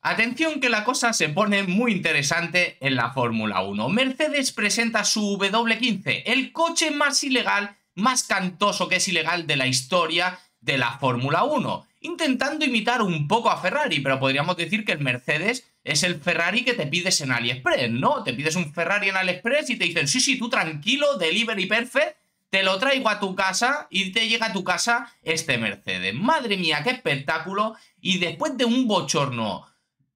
Atención que la cosa se pone muy interesante en la Fórmula 1. Mercedes presenta su W15, el coche más ilegal, más cantoso que es ilegal de la historia de la Fórmula 1, intentando imitar un poco a Ferrari, pero podríamos decir que el Mercedes es el Ferrari que te pides en AliExpress, ¿no? Te pides un Ferrari en AliExpress y te dicen, sí, sí, tú tranquilo, delivery perfect, te lo traigo a tu casa y te llega a tu casa este Mercedes. Madre mía, qué espectáculo. Y después de un bochorno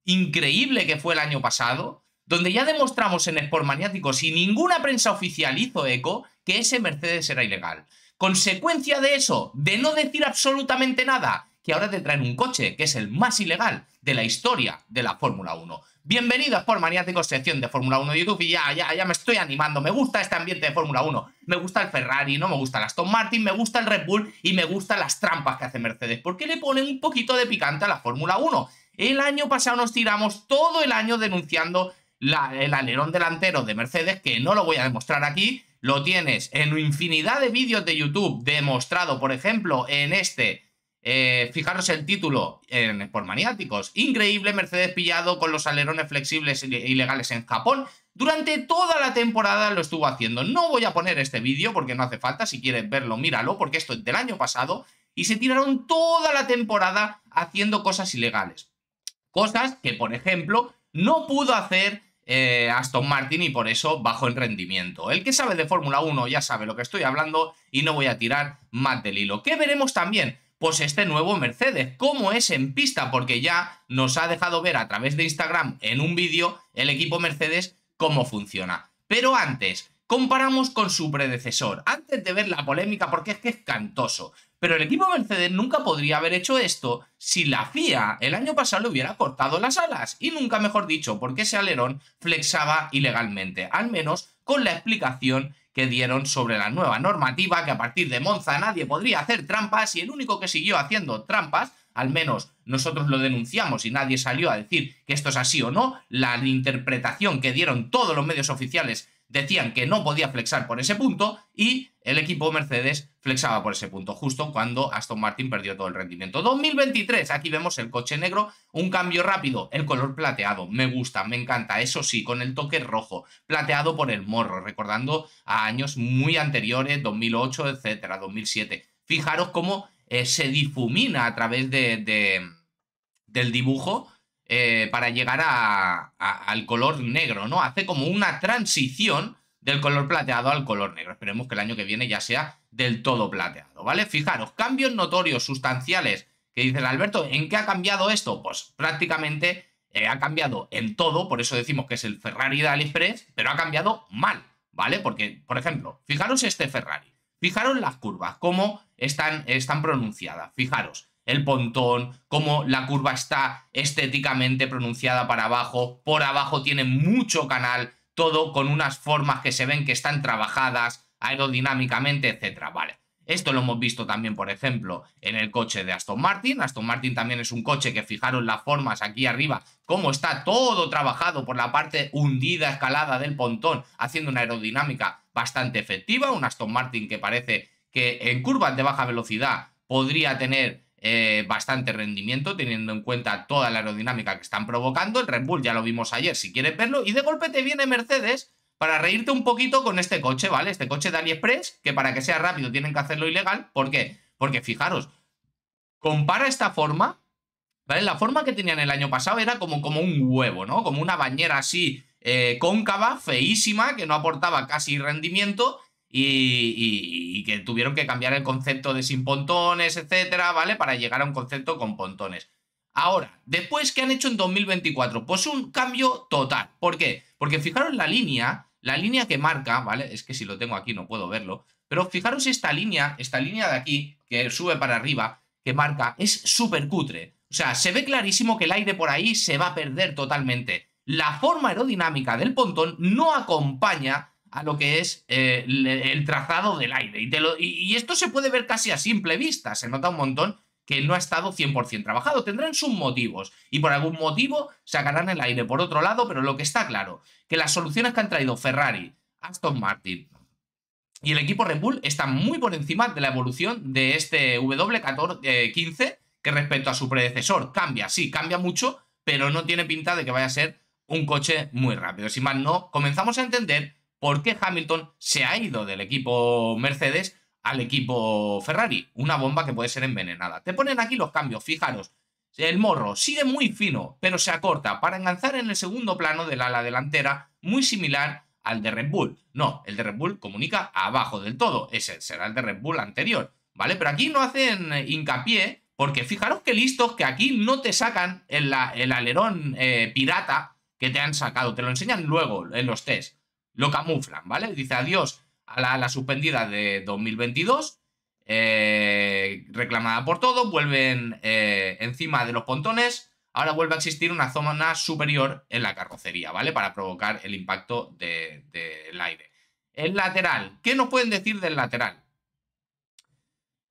increíble que fue el año pasado, donde ya demostramos en Sport Maniático, si ninguna prensa oficial hizo eco, que ese Mercedes era ilegal. Consecuencia de eso, de no decir absolutamente nada, que ahora te traen un coche, que es el más ilegal de la historia de la Fórmula 1. Bienvenido a Sport Maniático, sección de Fórmula 1 de YouTube, y ya, ya, me estoy animando, me gusta este ambiente de Fórmula 1, me gusta el Ferrari, no me gusta el Aston Martin, me gusta el Red Bull y me gustan las trampas que hace Mercedes, porque le ponen un poquito de picante a la Fórmula 1. El año pasado nos tiramos todo el año denunciando el alerón delantero de Mercedes, que no lo voy a demostrar aquí, lo tienes en infinidad de vídeos de YouTube demostrado, por ejemplo, en este, eh, fijaros el título, por maniáticos, increíble Mercedes pillado con los alerones flexibles ilegales en Japón, durante toda la temporada lo estuvo haciendo. No voy a poner este vídeo porque no hace falta, si quieres verlo, míralo, porque esto es del año pasado, y se tiraron toda la temporada haciendo cosas ilegales. Cosas que, por ejemplo, no pudo hacer eh, Aston Martin y por eso bajo el rendimiento. El que sabe de Fórmula 1 ya sabe lo que estoy hablando y no voy a tirar más del hilo. ¿Qué veremos también? Pues este nuevo Mercedes, cómo es en pista, porque ya nos ha dejado ver a través de Instagram en un vídeo el equipo Mercedes cómo funciona. Pero antes, comparamos con su predecesor, antes de ver la polémica, porque es que es cantoso. Pero el equipo Mercedes nunca podría haber hecho esto si la FIA el año pasado le hubiera cortado las alas, y nunca mejor dicho, porque ese alerón flexaba ilegalmente, al menos con la explicación que dieron sobre la nueva normativa, que a partir de Monza nadie podría hacer trampas y el único que siguió haciendo trampas, al menos nosotros lo denunciamos y nadie salió a decir que esto es así o no, la interpretación que dieron todos los medios oficiales decían que no podía flexar por ese punto y el equipo Mercedes flexaba por ese punto, justo cuando Aston Martin perdió todo el rendimiento. 2023, aquí vemos el coche negro, un cambio rápido, el color plateado, me gusta, me encanta, eso sí, con el toque rojo, plateado por el morro, recordando a años muy anteriores, 2008, etcétera, 2007. Fijaros cómo eh, se difumina a través de, del dibujo eh, para llegar a, al color negro, ¿no? Hace como una transición del color plateado al color negro. Esperemos que el año que viene ya sea del todo plateado, ¿vale? Fijaros, cambios notorios, sustanciales, que dicen, Alberto, ¿en qué ha cambiado esto? Pues prácticamente eh, ha cambiado en todo, por eso decimos que es el Ferrari de AliExpress, pero ha cambiado mal, ¿vale? Porque, por ejemplo, fijaros este Ferrari, fijaros las curvas, cómo están, están pronunciadas, fijaros, el pontón, cómo la curva está estéticamente pronunciada para abajo, por abajo tiene mucho canal, todo con unas formas que se ven que están trabajadas aerodinámicamente, etcétera, vale. Esto lo hemos visto también, por ejemplo, en el coche de Aston Martin. Aston Martin también es un coche que fijaron las formas aquí arriba, cómo está todo trabajado por la parte hundida, escalada del pontón, haciendo una aerodinámica bastante efectiva. Un Aston Martin que parece que en curvas de baja velocidad podría tener eh, bastante rendimiento, teniendo en cuenta toda la aerodinámica que están provocando. El Red Bull ya lo vimos ayer, si quieres verlo. Y de golpe te viene Mercedes para reírte un poquito con este coche, ¿vale? Este coche de AliExpress, que para que sea rápido tienen que hacerlo ilegal. ¿Por qué? Porque fijaros, compara esta forma, ¿vale? La forma que tenían el año pasado era como, como un huevo, ¿no? Como una bañera así eh, cóncava, feísima, que no aportaba casi rendimiento y, que tuvieron que cambiar el concepto de sin pontones, etcétera, ¿vale? Para llegar a un concepto con pontones. Ahora, después, ¿qué han hecho en 2024? Pues un cambio total. ¿Por qué? Porque fijaros la línea, la línea que marca, ¿vale? Es que si lo tengo aquí no puedo verlo, pero fijaros esta línea, esta línea de aquí, que sube para arriba, que marca, es súper cutre. O sea, se ve clarísimo que el aire por ahí se va a perder totalmente. La forma aerodinámica del pontón no acompaña a lo que es eh, el trazado del aire. Y, esto se puede ver casi a simple vista, se nota un montón que no ha estado 100% trabajado, tendrán sus motivos y por algún motivo sacarán el aire por otro lado, pero lo que está claro, que las soluciones que han traído Ferrari, Aston Martin y el equipo Red Bull están muy por encima de la evolución de este W15 que respecto a su predecesor cambia, sí, cambia mucho, pero no tiene pinta de que vaya a ser un coche muy rápido. Sin más, no, comenzamos a entender por qué Hamilton se ha ido del equipo Mercedes al equipo Ferrari. Una bomba que puede ser envenenada. Te ponen aquí los cambios, fijaros. El morro sigue muy fino, pero se acorta para enganzar en el segundo plano del ala delantera, muy similar al de Red Bull. No, el de Red Bull comunica abajo del todo. Ese será el de Red Bull anterior, ¿vale? Pero aquí no hacen hincapié, porque fijaros que listos que aquí no te sacan el, alerón eh, pirata que te han sacado. Te lo enseñan luego en los test lo camuflan, ¿vale? Dice adiós a la, suspendida de 2022, eh, reclamada por todos, vuelven eh, encima de los pontones, ahora vuelve a existir una zona superior en la carrocería, ¿vale? Para provocar el impacto del aire. El lateral, ¿qué nos pueden decir del lateral?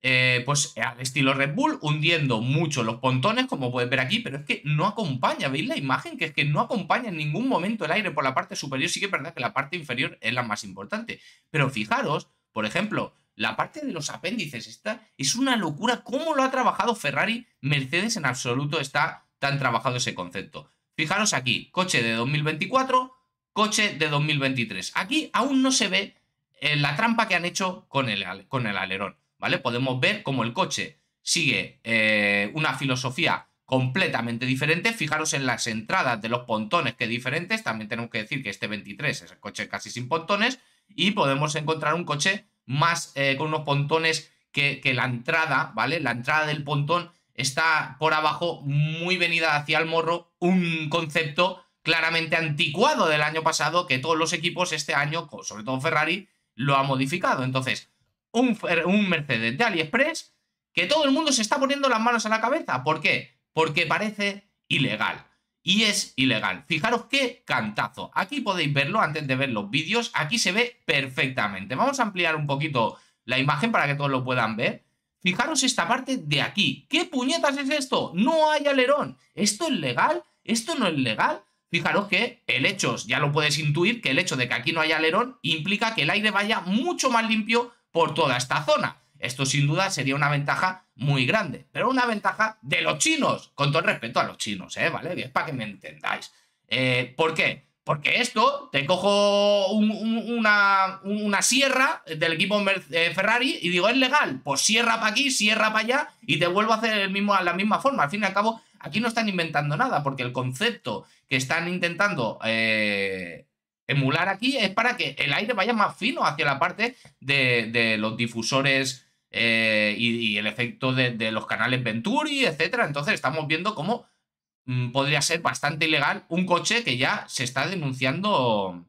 Eh, pues eh, al estilo Red Bull, hundiendo mucho los pontones, como puedes ver aquí, pero es que no acompaña, ¿veis la imagen? Que es que no acompaña en ningún momento el aire por la parte superior, sí que es verdad que la parte inferior es la más importante, pero fijaros, por ejemplo, la parte de los apéndices, esta es una locura cómo lo ha trabajado Ferrari, Mercedes en absoluto está tan trabajado ese concepto. Fijaros aquí, coche de 2024, coche de 2023. Aquí aún no se ve eh, la trampa que han hecho con el, con el alerón. ¿vale? Podemos ver cómo el coche sigue eh, una filosofía completamente diferente. Fijaros en las entradas de los pontones, que diferentes. También tenemos que decir que este 23 es el coche casi sin pontones. Y podemos encontrar un coche más eh, con unos pontones que, que, la entrada, ¿vale? La entrada del pontón está por abajo, muy venida hacia el morro. Un concepto claramente anticuado del año pasado, que todos los equipos este año, sobre todo Ferrari, lo ha modificado. Entonces, un, un Mercedes de AliExpress que todo el mundo se está poniendo las manos a la cabeza. ¿Por qué? Porque parece ilegal. Y es ilegal. Fijaros qué cantazo. Aquí podéis verlo antes de ver los vídeos. Aquí se ve perfectamente. Vamos a ampliar un poquito la imagen para que todos lo puedan ver. Fijaros esta parte de aquí. ¿Qué puñetas es esto? No hay alerón. ¿Esto es legal? ¿Esto no es legal? Fijaros que el hecho, ya lo puedes intuir, que el hecho de que aquí no haya alerón implica que el aire vaya mucho más limpio por toda esta zona. Esto sin duda sería una ventaja muy grande, pero una ventaja de los chinos, con todo el respeto a los chinos, ¿eh? ¿Vale? es para que me entendáis. Eh, ¿Por qué? Porque esto, te cojo una, una, sierra del equipo eh, Ferrari y digo, es legal, pues sierra para aquí, sierra para allá y te vuelvo a hacer el mismo, la misma forma. Al fin y al cabo, aquí no están inventando nada, porque el concepto que están intentando eh, emular aquí es para que el aire vaya más fino hacia la parte de, los difusores eh, y, el efecto de, los canales Venturi, etcétera. Entonces estamos viendo cómo mm, podría ser bastante ilegal un coche que ya se está denunciando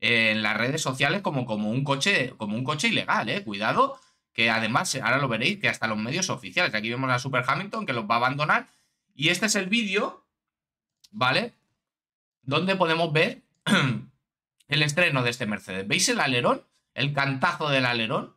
en las redes sociales como, como, un, coche, como un coche ilegal, eh. Cuidado, que además, ahora lo veréis, que hasta los medios oficiales, aquí vemos a Super Hamilton que los va a abandonar, y este es el vídeo, ¿vale? Donde podemos ver el estreno de este Mercedes. ¿Veis el alerón? El cantazo del alerón.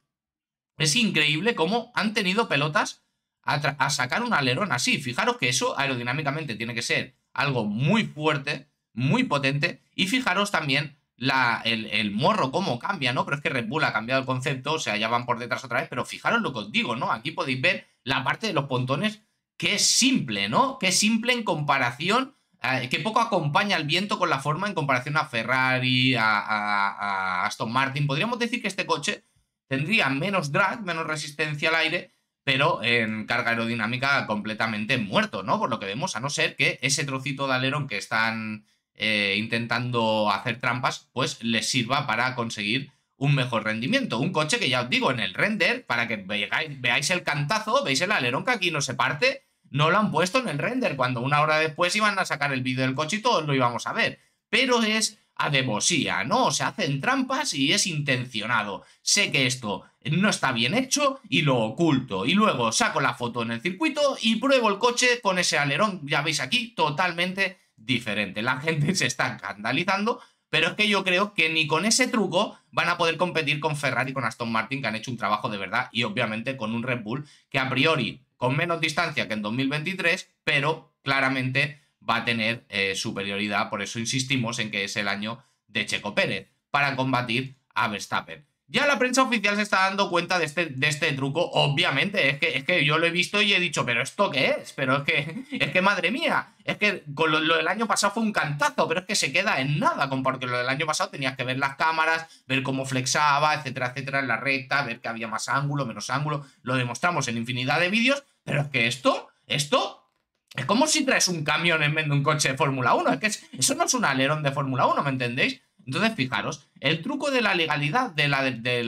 Es increíble cómo han tenido pelotas a, sacar un alerón así. Fijaros que eso aerodinámicamente tiene que ser algo muy fuerte, muy potente. Y fijaros también la, el, morro, cómo cambia, ¿no? Pero es que Red Bull ha cambiado el concepto, o sea, ya van por detrás otra vez, pero fijaros lo que os digo, ¿no? Aquí podéis ver la parte de los pontones que es simple, ¿no? Que simple en comparación Ah, que poco acompaña al viento con la forma en comparación a Ferrari, a, Aston Martin. Podríamos decir que este coche tendría menos drag, menos resistencia al aire, pero en carga aerodinámica completamente muerto, ¿no? Por lo que vemos, a no ser que ese trocito de alerón que están eh, intentando hacer trampas, pues les sirva para conseguir un mejor rendimiento. Un coche que ya os digo, en el render, para que veáis, veáis el cantazo, veis el alerón que aquí no se parte, no lo han puesto en el render, cuando una hora después iban a sacar el vídeo del coche y todos lo íbamos a ver. Pero es ademosía, ¿no? se hacen trampas y es intencionado. Sé que esto no está bien hecho y lo oculto. Y luego saco la foto en el circuito y pruebo el coche con ese alerón, ya veis aquí, totalmente diferente. La gente se está escandalizando, pero es que yo creo que ni con ese truco van a poder competir con Ferrari, con Aston Martin, que han hecho un trabajo de verdad, y obviamente con un Red Bull que a priori con menos distancia que en 2023, pero claramente va a tener eh, superioridad, por eso insistimos en que es el año de Checo Pérez, para combatir a Verstappen. Ya la prensa oficial se está dando cuenta de este, de este truco, obviamente. Es que, es que yo lo he visto y he dicho, pero ¿esto qué es? Pero es que, es que madre mía, es que con lo, del año pasado fue un cantazo, pero es que se queda en nada, porque lo del año pasado tenías que ver las cámaras, ver cómo flexaba, etcétera, etcétera, en la recta, ver que había más ángulo, menos ángulo. Lo demostramos en infinidad de vídeos, pero es que esto, esto es como si traes un camión en vez de un coche de Fórmula 1. Es que eso no es un alerón de Fórmula 1, ¿me entendéis? Entonces, fijaros, el truco de la legalidad del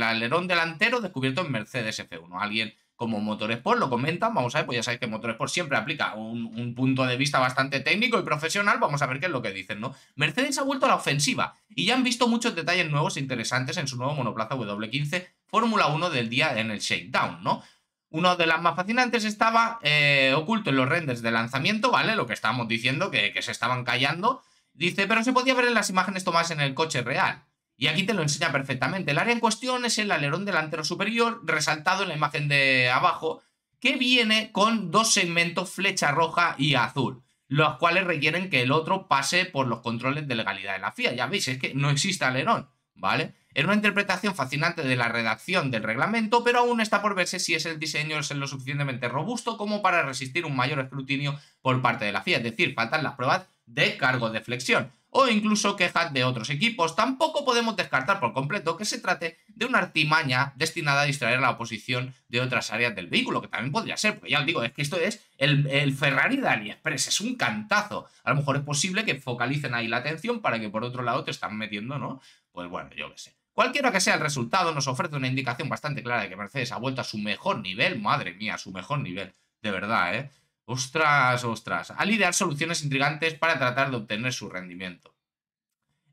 alerón delantero descubierto en Mercedes F1. Alguien como Motorsport lo comenta, vamos a ver, pues ya sabéis que Motorsport siempre aplica un, punto de vista bastante técnico y profesional, vamos a ver qué es lo que dicen, ¿no? Mercedes ha vuelto a la ofensiva y ya han visto muchos detalles nuevos e interesantes en su nuevo monoplaza W15 Fórmula 1 del día en el Shakedown, ¿no? Uno de las más fascinantes estaba eh, oculto en los renders de lanzamiento, ¿vale? Lo que estábamos diciendo, que, que se estaban callando. Dice, pero se podía ver en las imágenes tomadas en el coche real. Y aquí te lo enseña perfectamente. El área en cuestión es el alerón delantero superior, resaltado en la imagen de abajo, que viene con dos segmentos flecha roja y azul, los cuales requieren que el otro pase por los controles de legalidad de la FIA. Ya veis, es que no existe alerón, ¿vale? Era una interpretación fascinante de la redacción del reglamento, pero aún está por verse si ese diseño es lo suficientemente robusto como para resistir un mayor escrutinio por parte de la FIA. Es decir, faltan las pruebas de cargo de flexión o incluso quejas de otros equipos. Tampoco podemos descartar por completo que se trate de una artimaña destinada a distraer a la oposición de otras áreas del vehículo, que también podría ser, porque ya os digo, es que esto es el, Ferrari de Express es un cantazo. A lo mejor es posible que focalicen ahí la atención para que por otro lado te están metiendo, ¿no? Pues bueno, yo qué sé. Cualquiera que sea el resultado, nos ofrece una indicación bastante clara de que Mercedes ha vuelto a su mejor nivel, madre mía, su mejor nivel, de verdad, ¿eh? Ostras, ostras. A idear soluciones intrigantes para tratar de obtener su rendimiento.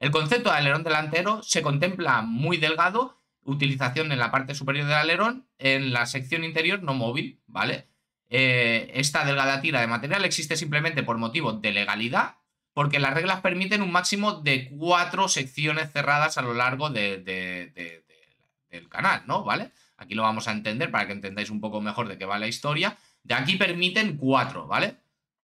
El concepto de alerón delantero se contempla muy delgado, utilización en la parte superior del alerón, en la sección interior no móvil, ¿vale? Eh, esta delgada tira de material existe simplemente por motivo de legalidad, porque las reglas permiten un máximo de cuatro secciones cerradas a lo largo del canal, ¿no? ¿Vale? Aquí lo vamos a entender para que entendáis un poco mejor de qué va la historia. De aquí permiten cuatro, ¿vale?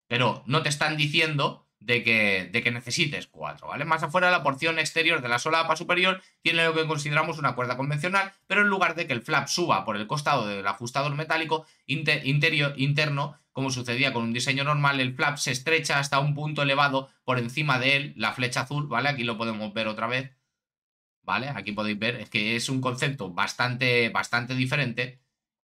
Pero no te están diciendo de que, de que necesites cuatro, ¿vale? Más afuera, la porción exterior de la solapa superior tiene lo que consideramos una cuerda convencional, pero en lugar de que el flap suba por el costado del ajustador metálico interior, interno, como sucedía con un diseño normal, el flap se estrecha hasta un punto elevado por encima de él, la flecha azul, ¿vale? Aquí lo podemos ver otra vez, ¿vale? Aquí podéis ver, es que es un concepto bastante, bastante diferente,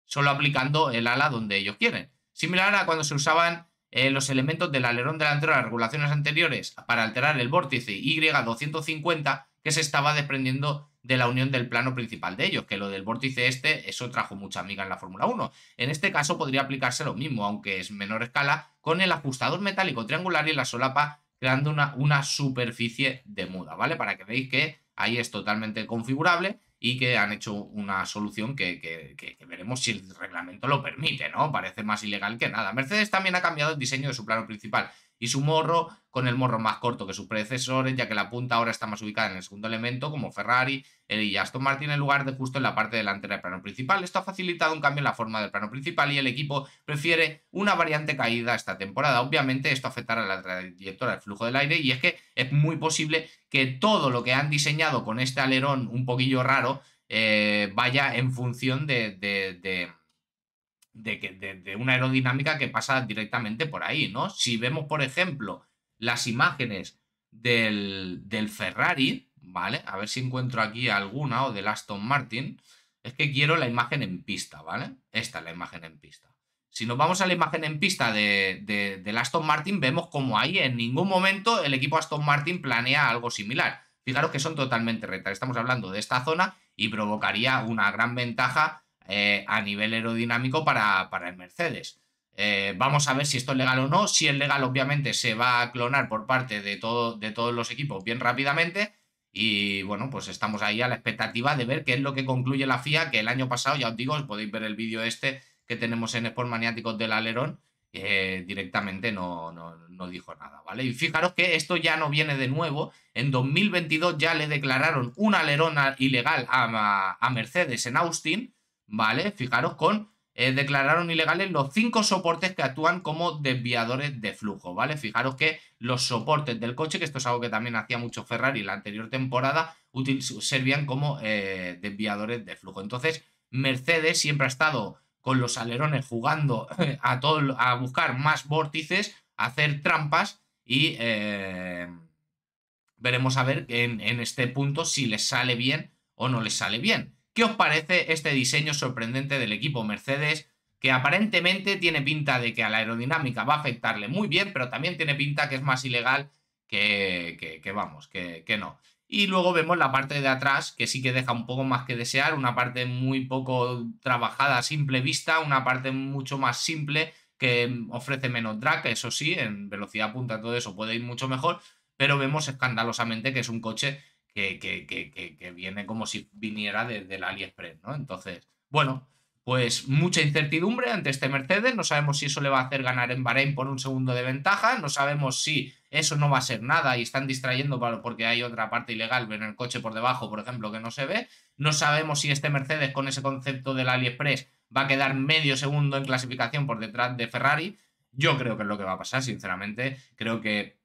solo aplicando el ala donde ellos quieren. Similar a cuando se usaban eh, los elementos del alerón delantero en las regulaciones anteriores para alterar el vórtice Y250 que se estaba desprendiendo de la unión del plano principal de ellos, que lo del vórtice este, eso trajo mucha amiga en la Fórmula 1. En este caso podría aplicarse lo mismo, aunque es menor escala, con el ajustador metálico triangular y la solapa creando una, una superficie de muda, ¿vale? Para que veáis que ahí es totalmente configurable y que han hecho una solución que, que, veremos si el reglamento lo permite, ¿no? Parece más ilegal que nada. Mercedes también ha cambiado el diseño de su plano principal y su morro con el morro más corto que sus predecesores, ya que la punta ahora está más ubicada en el segundo elemento, como Ferrari eh, y Aston Martin, en lugar de justo en la parte delantera del plano principal. Esto ha facilitado un cambio en la forma del plano principal y el equipo prefiere una variante caída esta temporada. Obviamente esto afectará la trayectoria del flujo del aire y es que es muy posible que todo lo que han diseñado con este alerón un poquillo raro eh, vaya en función de de, que, de, una aerodinámica que pasa directamente por ahí, ¿no? Si vemos, por ejemplo, las imágenes del, del Ferrari, ¿vale? A ver si encuentro aquí alguna o del Aston Martin. Es que quiero la imagen en pista, ¿vale? Esta es la imagen en pista. Si nos vamos a la imagen en pista de, del Aston Martin, vemos como ahí en ningún momento el equipo Aston Martin planea algo similar. Fijaros que son totalmente rectas. Estamos hablando de esta zona y provocaría una gran ventaja eh, a nivel aerodinámico para, el Mercedes. Eh, vamos a ver si esto es legal o no. Si es legal, obviamente se va a clonar por parte de, todo, de todos los equipos bien rápidamente. Y bueno, pues estamos ahí a la expectativa de ver qué es lo que concluye la FIA, que el año pasado, ya os digo, os podéis ver el vídeo este que tenemos en Sport Maniáticos del Alerón, directamente no, no, dijo nada, ¿vale? Y fijaros que esto ya no viene de nuevo. En 2022 ya le declararon un alerón ilegal a Mercedes en Austin ¿vale? Fijaros con, eh, declararon ilegales los cinco soportes que actúan como desviadores de flujo, ¿vale? Fijaros que los soportes del coche, que esto es algo que también hacía mucho Ferrari la anterior temporada, servían como eh, desviadores de flujo. Entonces, Mercedes siempre ha estado con los alerones jugando eh, a, todo, a buscar más vórtices, a hacer trampas y... veremos a ver en este punto si les sale bien o no les sale bien. ¿Qué os parece este diseño sorprendente del equipo Mercedes? Que aparentemente tiene pinta de que a la aerodinámica va a afectarle muy bien, pero también tiene pinta que es más ilegal que, vamos, que, que no. Y luego vemos la parte de atrás, que sí que deja un poco más que desear, una parte muy poco trabajada a simple vista, una parte mucho más simple que ofrece menos drag, eso sí, en velocidad punta todo eso puede ir mucho mejor, pero vemos escandalosamente que es un coche que, que, viene como si viniera desde el AliExpress, ¿no? Entonces, bueno, pues mucha incertidumbre ante este Mercedes, no sabemos si eso le va a hacer ganar en Bahrein por un segundo de ventaja, no sabemos si eso no va a ser nada y están distrayendo porque hay otra parte ilegal, ven el coche por debajo, por ejemplo, que no se ve, no sabemos si este Mercedes con ese concepto del AliExpress va a quedar medio segundo en clasificación por detrás de Ferrari, yo creo que es lo que va a pasar, sinceramente, creo que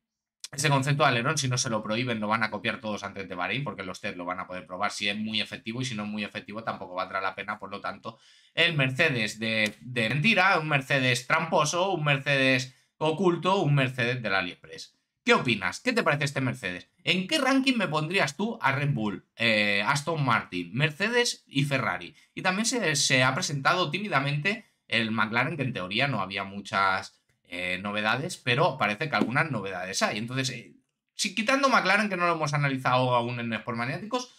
ese concepto de alerón, si no se lo prohíben, lo van a copiar todos antes de Bahrein, porque los test e lo van a poder probar si es muy efectivo y si no es muy efectivo tampoco valdrá la pena. Por lo tanto, el Mercedes de, mentira, un Mercedes tramposo, un Mercedes oculto, un Mercedes la AliExpress. ¿Qué opinas? ¿Qué te parece este Mercedes? ¿En qué ranking me pondrías tú a Red Bull, eh, Aston Martin, Mercedes y Ferrari? Y también se, se ha presentado tímidamente el McLaren, que en teoría no había muchas eh, novedades, pero parece que algunas novedades hay. Entonces, eh, si quitando McLaren, que no lo hemos analizado aún en Sport Maniáticos,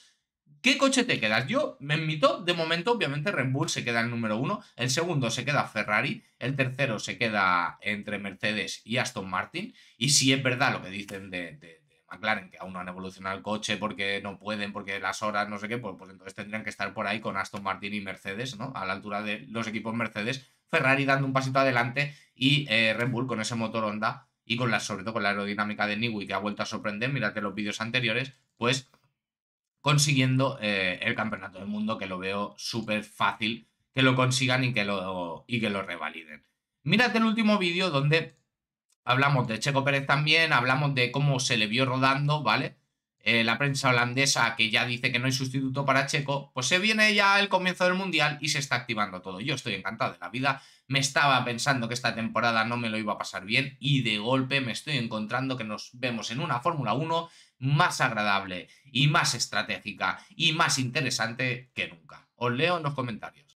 ¿qué coche te quedas? Yo me invito, de momento, obviamente, Red Bull se queda el número uno, el segundo se queda Ferrari, el tercero se queda entre Mercedes y Aston Martin, y si es verdad lo que dicen de aclaren que aún no han evolucionado el coche porque no pueden, porque las horas, no sé qué, pues, pues, entonces tendrían que estar por ahí con Aston Martin y Mercedes, ¿no? A la altura de los equipos Mercedes, Ferrari dando un pasito adelante y eh, Red Bull con ese motor Honda y con la, sobre todo con la aerodinámica de Niwi que ha vuelto a sorprender, mirad los vídeos anteriores, pues consiguiendo eh, el campeonato del mundo que lo veo súper fácil que lo consigan y que lo, y que lo revaliden. Mirad el último vídeo donde Hablamos de Checo Pérez también, hablamos de cómo se le vio rodando, ¿vale? Eh, la prensa holandesa que ya dice que no hay sustituto para Checo, pues se viene ya el comienzo del Mundial y se está activando todo. Yo estoy encantado de la vida, me estaba pensando que esta temporada no me lo iba a pasar bien y de golpe me estoy encontrando que nos vemos en una Fórmula 1 más agradable y más estratégica y más interesante que nunca. Os leo en los comentarios.